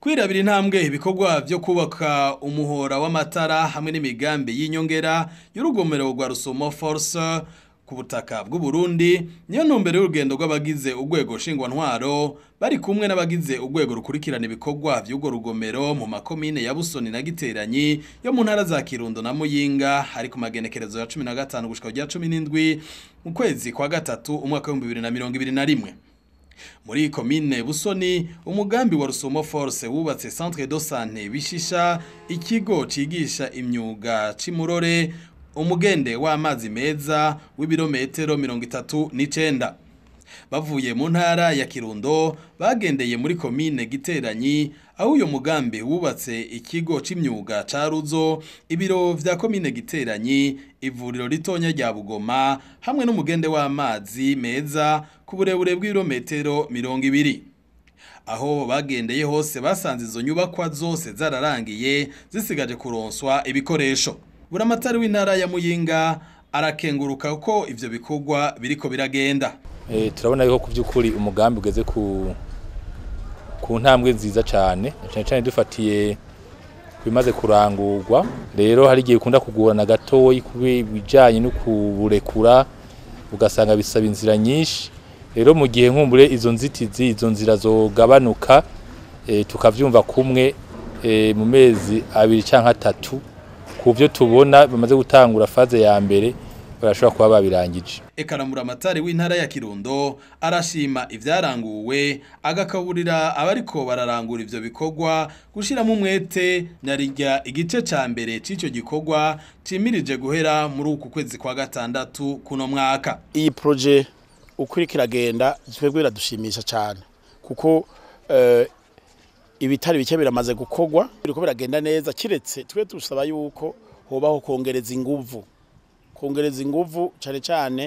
kwirabira intambwe ibikorwa byo kubaka umuhora w'amatara hamwe n'imigambi y'inyongera y'urugomero rwa rusumo force ku butaka bw'uburundi niyo ntumbero y'urugendo rw'abagize urwego nshingwantwaro bari kumwe n'abagize urwego rukurikirana ibikorwa by'urwo rugomero mu makomine ya busoni na giteranyi yo mu ntara za kirundo na muyinga hari ku magenekerezo ya cumi na gatanu gushika rya cumi n'indwi mu kwezi kwa gatatu umwaka w'ibihumbi bibiri na mirongo ibiri na rimwe muri iyi komine busoni umugambi wa rusumo force wubatse centre de sante bishisha ikigo cyigisha imyuga c'imurore umugende w'amazi meza w'ibirometero mirongo itatu n'icenda bavuye mu ntara ya kirundo bagendeye muri komine giteranyi aho uyu mugambi wubatse ikigo cy'imyuga cya ruzo ibiro bya komine giteranyi ivuriro ritonya rya bugoma hamwe n'umugende w'amazi meza ku burebure bw'ibirometero mirongo ibiri aho bagendeye hose basanze izo nyubakwa zose zararangiye zisigaje kuronswa ibikoresho buramatari w'intara ya muyinga arakenguruka ko ibyo bikorwa ko biragenda Eh, turabona yuko ku by'ukuri umugambi ugeze ku ku ntambwe nziza cyane cyane cyane dufatiye ku bimaze kurangurwa rero hari igihe ukunda kugorana gatoya ibijyanye no kuburekura ugasanga bisaba inzira nyinshi rero mu gihe nkumbure izo nzitizi izo nzira zogabanuka eh, tukabyumva kumwe eh, mu mezi abiri cyangwa atatu ku byo tubona bamaze gutangura faze ya mbere barashobora kuba babirangije ekaramura amatari w'intara ya kirundo arashima ibyaranguwe agakaburira abariko bararangura ibyo bikorwa gushiramo umwete narirya igice cya mbere cy’icyo gikorwa cimirije guhera muri uku kwezi kwa gatandatu kuno mwaka iyi proje ukurikira agenda iragenda twebwe biradushimisha cyane kuko eh, ibitari bike biramaze gukorwa biriko biragenda neza kiretse twe dusaba yuko hobaho kongereza inguvu kongereza ingufu cyane cyane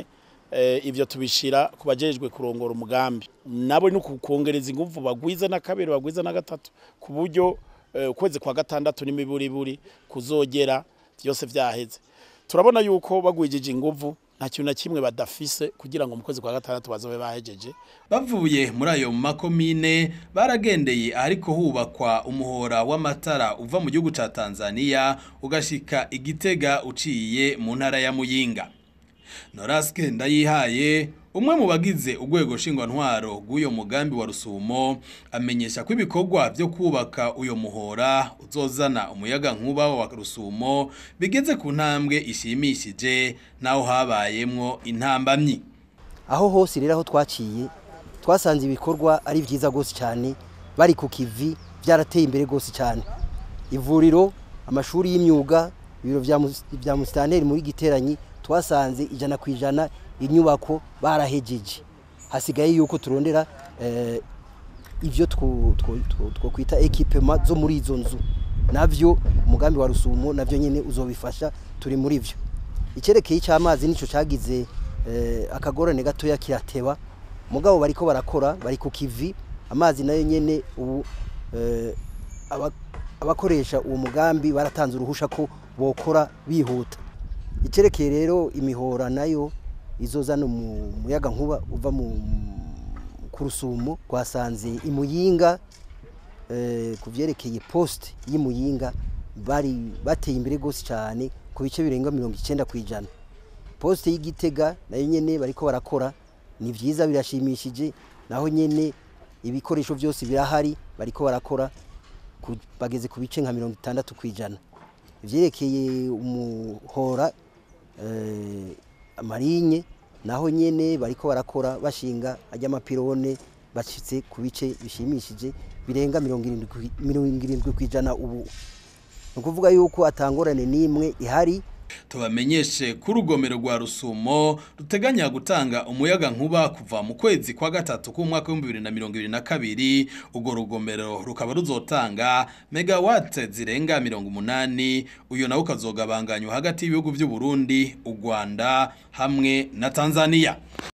eh, ibyo tubishira ku bagejejwe kurongora umugambi nabo ni ukongereza ingufu bagwiza na kabiri bagwiza na gatatu ku buryo eh, ukwezi kwa gatandatu n'imiburiburi kuzogera byose byaheze turabona yuko bagwijije ingufu nta kintu na kimwe badafise kugira ngo mu kwezi kwa gatandatu bazobe bahejeje bavuye muri ayo makomine baragendeye ariko hubakwa umuhora w'amatara uva mu gihugu cya Tanzania ugashika igitega uciye mu ntara ya Muyinga Noraske ndayihaye umwe mu bagize urwego nshingwantwaro rw'uyo mugambi wa rusumo amenyesha ko ibikorwa byo kubaka uyu muhora uzozana umuyaga nkuba wa rusumo bigeze ku ntambwe ishimishije naho habayemwo intambamyi aho hose rero aho twaciye twasanze ibikorwa ari byiza rwose cyane bari ku kivi byarateye imbere rwose cyane ivuriro amashuri y'imyuga ibiro bya musitaneri muri giteranyi twasanze ijana ku ijana inyubako barahegeje hasigaye yuko turondera eh, ibyo twakwita ekipema zo muri izo nzu nabyo umugambi wa rusumo nabyo nyine uzobifasha turi muri byo icyerekeye cy'amazi nicyo cyagize eh, akagorane gatoya kirateba mugabo bari ko barakora bari ku kivi amazi nayo nyine ubu eh, abakoresha uwo mugambi baratanze uruhushya ko bokora bihuta icyerekeye rero imihora nayo izozana umuyaga nkuba uva eh, ku rusumo twasanze imuyinga ku byerekeye post y'imuyinga bari bateye imbere rwose cyane ku bice birenga mirongo icyenda ku ijana posite y'igitega nayo nyine bari barakora ni byiza birashimishije naho nyine ibikoresho byose birahari bari barakora bageze ku bice nka mirongo itandatu ku ijana ibyerekeye umuhora Eh, amarinye naho nyine bariko barakora bashinga ajya amapirone bashyitse ku bice bishimishije birenga mirongo irindwi ku ijana ubu ni ukuvuga yuko atangorane n'imwe ihari tubamenyeshe ko rwa rusumo ruteganya gutanga umuyaga nkuba kuva mu kwezi kwa gatatu k'umwaka w'ibihumbi bibiri na mirongo ibiri na kabiri urwo rugomero rukaba ruzotanga megawate zirenga mirongo umunani uyu nawe ukazogabanganywa hagati y'ibihugu by'u Burundi u Rwanda hamwe na Tanzania